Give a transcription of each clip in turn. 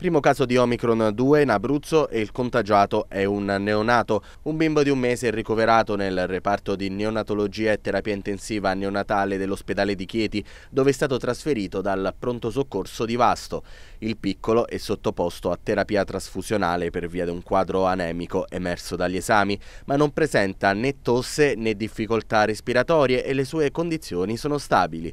Primo caso di Omicron 2 in Abruzzo e il contagiato è un neonato. Un bimbo di un mese è ricoverato nel reparto di neonatologia e terapia intensiva neonatale dell'ospedale di Chieti, dove è stato trasferito dal pronto soccorso di Vasto. Il piccolo è sottoposto a terapia trasfusionale per via di un quadro anemico emerso dagli esami, ma non presenta né tosse né difficoltà respiratorie e le sue condizioni sono stabili.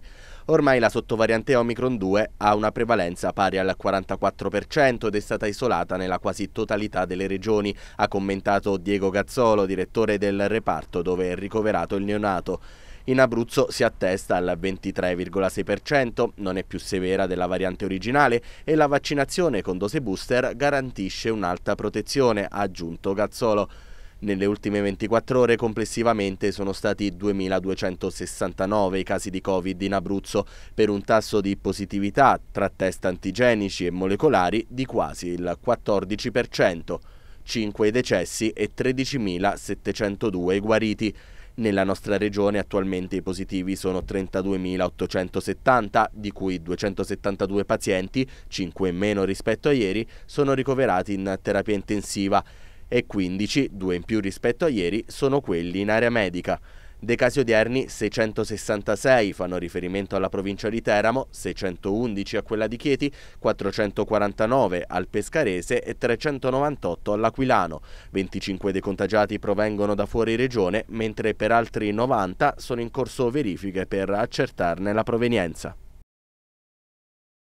Ormai la sottovariante Omicron 2 ha una prevalenza pari al 44%, ed è stata isolata nella quasi totalità delle regioni, ha commentato Diego Gazzolo, direttore del reparto dove è ricoverato il neonato. In Abruzzo si attesta al 23,6%, non è più severa della variante originale e la vaccinazione con dose booster garantisce un'alta protezione, ha aggiunto Gazzolo. Nelle ultime 24 ore complessivamente sono stati 2.269 i casi di Covid in Abruzzo per un tasso di positività tra test antigenici e molecolari di quasi il 14%, 5 decessi e 13.702 i guariti. Nella nostra regione attualmente i positivi sono 32.870, di cui 272 pazienti, 5 in meno rispetto a ieri, sono ricoverati in terapia intensiva e 15, due in più rispetto a ieri, sono quelli in area medica. Dei casi odierni 666 fanno riferimento alla provincia di Teramo, 611 a quella di Chieti, 449 al Pescarese e 398 all'Aquilano. 25 dei contagiati provengono da fuori regione, mentre per altri 90 sono in corso verifiche per accertarne la provenienza.